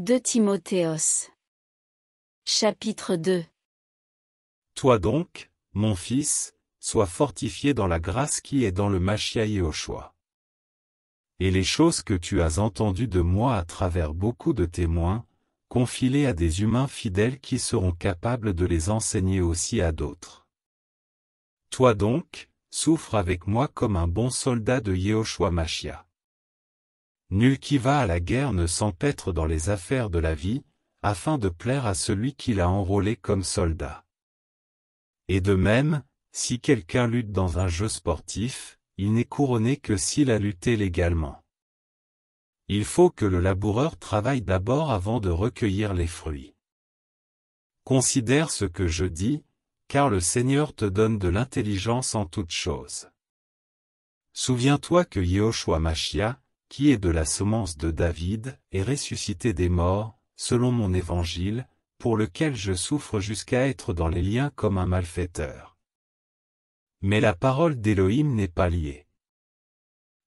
De Timothéos Chapitre 2 Toi donc, mon fils, sois fortifié dans la grâce qui est dans le Machia Yehoshua. Et les choses que tu as entendues de moi à travers beaucoup de témoins, confie-les à des humains fidèles qui seront capables de les enseigner aussi à d'autres. Toi donc, souffre avec moi comme un bon soldat de Yehoshua Machia. Nul qui va à la guerre ne s'empêtre dans les affaires de la vie, afin de plaire à celui qui l'a enrôlé comme soldat. Et de même, si quelqu'un lutte dans un jeu sportif, il n'est couronné que s'il a lutté légalement. Il faut que le laboureur travaille d'abord avant de recueillir les fruits. Considère ce que je dis, car le Seigneur te donne de l'intelligence en toutes choses. Souviens-toi que Yehoshua Machia, qui est de la semence de David, et ressuscité des morts, selon mon évangile, pour lequel je souffre jusqu'à être dans les liens comme un malfaiteur. Mais la parole d'Élohim n'est pas liée.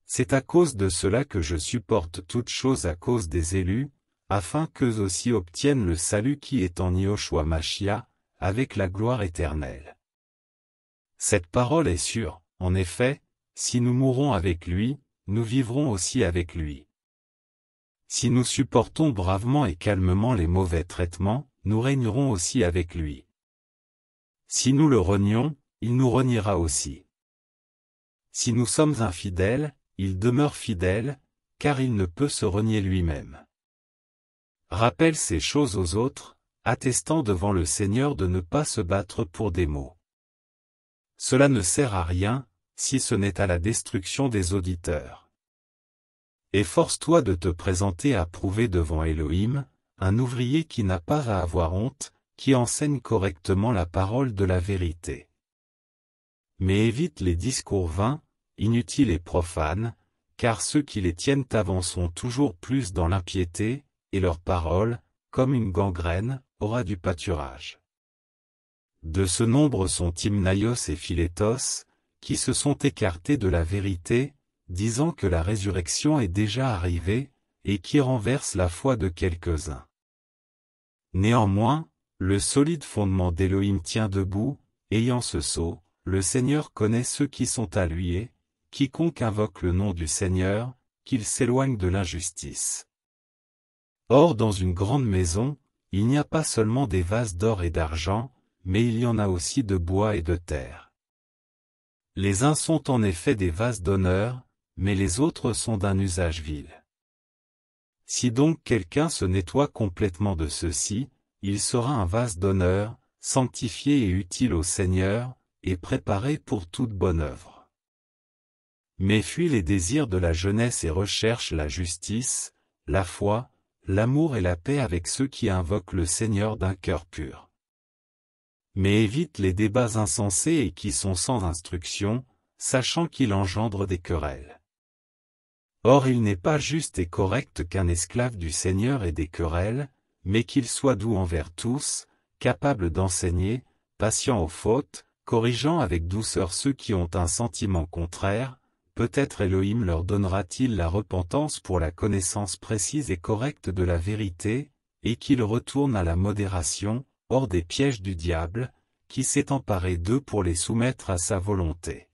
C'est à cause de cela que je supporte toute chose à cause des élus, afin qu'eux aussi obtiennent le salut qui est en Yoshua Machia, avec la gloire éternelle. Cette parole est sûre, en effet, si nous mourons avec lui, nous vivrons aussi avec lui. Si nous supportons bravement et calmement les mauvais traitements, nous régnerons aussi avec lui. Si nous le renions, il nous reniera aussi. Si nous sommes infidèles, il demeure fidèle, car il ne peut se renier lui-même. Rappelle ces choses aux autres, attestant devant le Seigneur de ne pas se battre pour des mots. Cela ne sert à rien, si ce n'est à la destruction des auditeurs. Efforce-toi de te présenter à prouver devant Elohim, un ouvrier qui n'a pas à avoir honte, qui enseigne correctement la parole de la vérité. Mais évite les discours vains, inutiles et profanes, car ceux qui les tiennent avant sont toujours plus dans l'impiété, et leur parole, comme une gangrène, aura du pâturage. De ce nombre sont Timnaios et Philétos, qui se sont écartés de la vérité, disant que la résurrection est déjà arrivée, et qui renverse la foi de quelques-uns. Néanmoins, le solide fondement d'Élohim tient debout, ayant ce sceau, le Seigneur connaît ceux qui sont à lui et, quiconque invoque le nom du Seigneur, qu'il s'éloigne de l'injustice. Or dans une grande maison, il n'y a pas seulement des vases d'or et d'argent, mais il y en a aussi de bois et de terre. Les uns sont en effet des vases d'honneur, mais les autres sont d'un usage vil. Si donc quelqu'un se nettoie complètement de ceci, il sera un vase d'honneur, sanctifié et utile au Seigneur, et préparé pour toute bonne œuvre. Mais fuis les désirs de la jeunesse et recherche la justice, la foi, l'amour et la paix avec ceux qui invoquent le Seigneur d'un cœur pur mais évite les débats insensés et qui sont sans instruction, sachant qu'il engendre des querelles. Or il n'est pas juste et correct qu'un esclave du Seigneur ait des querelles, mais qu'il soit doux envers tous, capable d'enseigner, patient aux fautes, corrigeant avec douceur ceux qui ont un sentiment contraire, peut-être Elohim leur donnera-t-il la repentance pour la connaissance précise et correcte de la vérité, et qu'il retourne à la modération, hors des pièges du diable, qui s'est emparé d'eux pour les soumettre à sa volonté.